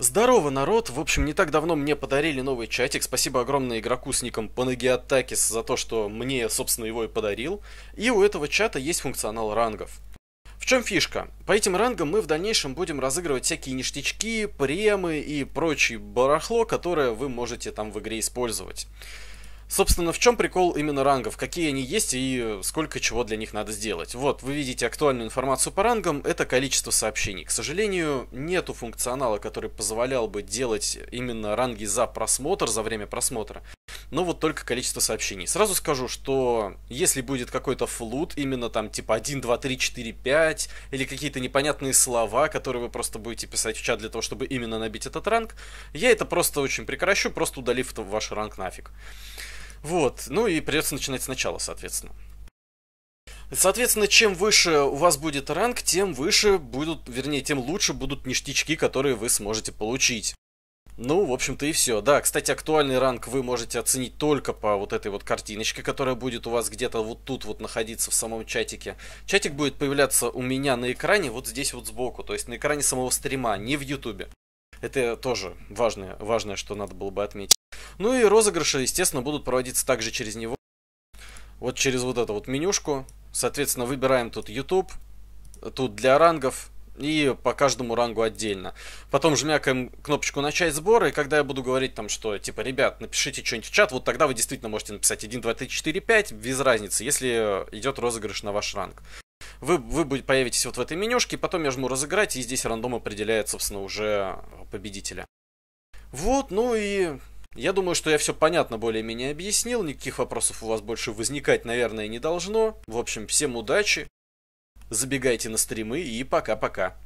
Здорово, народ! В общем, не так давно мне подарили новый чатик. Спасибо огромное игроку с ником Панагиатакис за то, что мне, собственно, его и подарил. И у этого чата есть функционал рангов. В чем фишка? По этим рангам мы в дальнейшем будем разыгрывать всякие ништячки, премы и прочее барахло, которое вы можете там в игре использовать. Собственно, в чем прикол именно рангов, какие они есть и сколько чего для них надо сделать. Вот, вы видите актуальную информацию по рангам, это количество сообщений. К сожалению, нету функционала, который позволял бы делать именно ранги за просмотр, за время просмотра, но вот только количество сообщений. Сразу скажу, что если будет какой-то флут, именно там типа 1, 2, 3, 4, 5, или какие-то непонятные слова, которые вы просто будете писать в чат для того, чтобы именно набить этот ранг, я это просто очень прекращу, просто удалив ваш ранг нафиг. Вот, ну и придется начинать сначала, соответственно. Соответственно, чем выше у вас будет ранг, тем выше будут, вернее, тем лучше будут ништячки, которые вы сможете получить. Ну, в общем-то и все. Да, кстати, актуальный ранг вы можете оценить только по вот этой вот картиночке, которая будет у вас где-то вот тут вот находиться в самом чатике. Чатик будет появляться у меня на экране вот здесь вот сбоку, то есть на экране самого стрима, не в ютубе. Это тоже важное, важное, что надо было бы отметить. Ну и розыгрыши, естественно, будут проводиться также через него. Вот через вот эту вот менюшку. Соответственно, выбираем тут YouTube, тут для рангов и по каждому рангу отдельно. Потом жмякаем кнопочку «Начать сбор», и когда я буду говорить там, что, типа, ребят, напишите что-нибудь в чат, вот тогда вы действительно можете написать 1, 2, 3, 4, 5, без разницы, если идет розыгрыш на ваш ранг. Вы, вы будете появитесь вот в этой менюшке, потом я жму «Разыграть», и здесь рандом определяет, собственно, уже победителя. Вот, ну и я думаю, что я все понятно более-менее объяснил, никаких вопросов у вас больше возникать, наверное, не должно. В общем, всем удачи, забегайте на стримы и пока-пока.